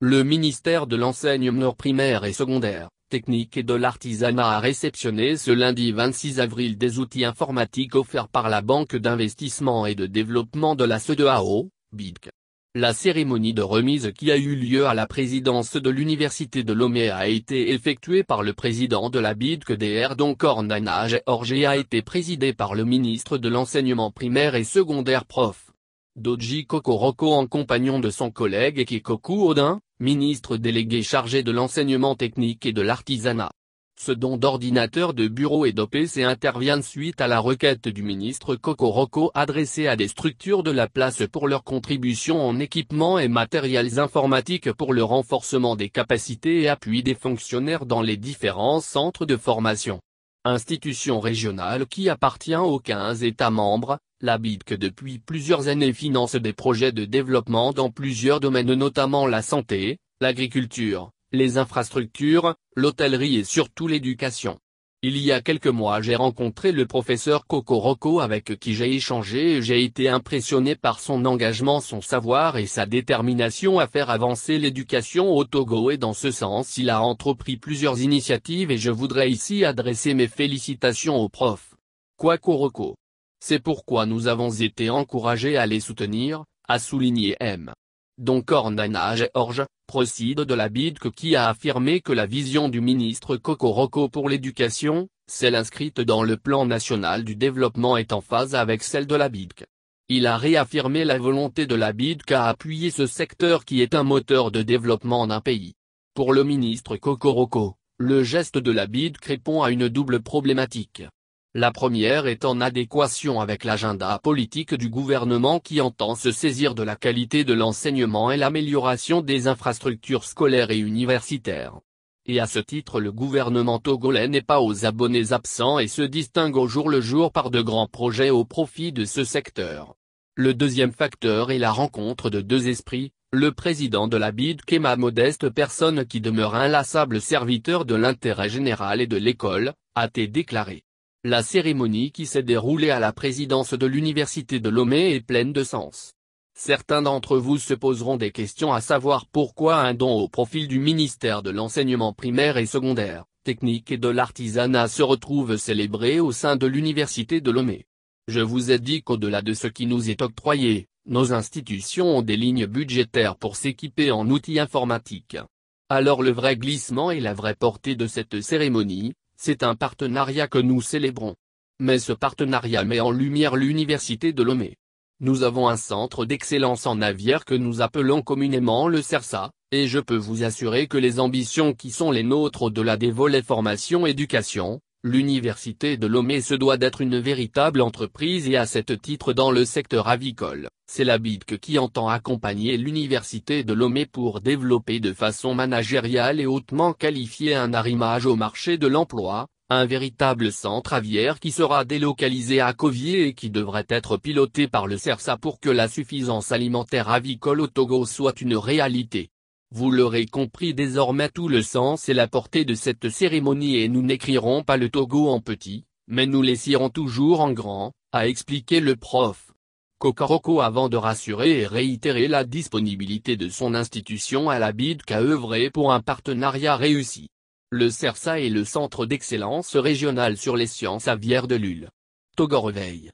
Le ministère de l'enseignement primaire et secondaire, technique et de l'artisanat a réceptionné ce lundi 26 avril des outils informatiques offerts par la Banque d'investissement et de développement de la CEDEAO, BIDC. La cérémonie de remise qui a eu lieu à la présidence de l'Université de Lomé a été effectuée par le président de la BIDC DR dont Nanage Orge a été présidée par le ministre de l'enseignement primaire et secondaire prof. Doji Kokoroko en compagnon de son collègue Kikoku Odin, ministre délégué chargé de l'enseignement technique et de l'artisanat. Ce don d'ordinateurs de bureau et d'OPC intervient suite à la requête du ministre Rocco adressée à des structures de la place pour leur contribution en équipements et matériels informatiques pour le renforcement des capacités et appui des fonctionnaires dans les différents centres de formation institution régionale qui appartient aux 15 États membres, la BIDC depuis plusieurs années finance des projets de développement dans plusieurs domaines notamment la santé, l'agriculture, les infrastructures, l'hôtellerie et surtout l'éducation. Il y a quelques mois j'ai rencontré le professeur Kokoroko avec qui j'ai échangé et j'ai été impressionné par son engagement, son savoir et sa détermination à faire avancer l'éducation au Togo et dans ce sens il a entrepris plusieurs initiatives et je voudrais ici adresser mes félicitations au prof. Kokoroko. C'est pourquoi nous avons été encouragés à les soutenir, a souligné M donc Ornana Orge, procide de la BIDC qui a affirmé que la vision du ministre Kokoroko pour l'éducation, celle inscrite dans le plan national du développement est en phase avec celle de la BIDC. Il a réaffirmé la volonté de la BIDC à appuyer ce secteur qui est un moteur de développement d'un pays. Pour le ministre Kokoroko, le geste de la BIDC répond à une double problématique la première est en adéquation avec l'agenda politique du gouvernement qui entend se saisir de la qualité de l'enseignement et l'amélioration des infrastructures scolaires et universitaires. Et à ce titre le gouvernement togolais n'est pas aux abonnés absents et se distingue au jour le jour par de grands projets au profit de ce secteur. Le deuxième facteur est la rencontre de deux esprits, le président de la BID Kema modeste personne qui demeure inlassable serviteur de l'intérêt général et de l'école, a été déclaré. La cérémonie qui s'est déroulée à la présidence de l'Université de Lomé est pleine de sens. Certains d'entre vous se poseront des questions à savoir pourquoi un don au profil du ministère de l'enseignement primaire et secondaire, technique et de l'artisanat se retrouve célébré au sein de l'Université de Lomé. Je vous ai dit qu'au-delà de ce qui nous est octroyé, nos institutions ont des lignes budgétaires pour s'équiper en outils informatiques. Alors le vrai glissement et la vraie portée de cette cérémonie, c'est un partenariat que nous célébrons. Mais ce partenariat met en lumière l'Université de Lomé. Nous avons un centre d'excellence en navire que nous appelons communément le CERSA, et je peux vous assurer que les ambitions qui sont les nôtres au-delà des volets formation-éducation, l'université de Lomé se doit d'être une véritable entreprise et à cet titre dans le secteur avicole, c'est la BIDC qui entend accompagner l'université de Lomé pour développer de façon managériale et hautement qualifiée un arrimage au marché de l'emploi, un véritable centre aviaire qui sera délocalisé à Covier et qui devrait être piloté par le CERSA pour que la suffisance alimentaire avicole au Togo soit une réalité. Vous l'aurez compris désormais tout le sens et la portée de cette cérémonie et nous n'écrirons pas le Togo en petit, mais nous l'essirons toujours en grand, a expliqué le prof. Kokoroko avant de rassurer et réitérer la disponibilité de son institution à la qu'à œuvrer pour un partenariat réussi. Le CERSA est le centre d'excellence régional sur les sciences aviaires de l'UL. Togo reveil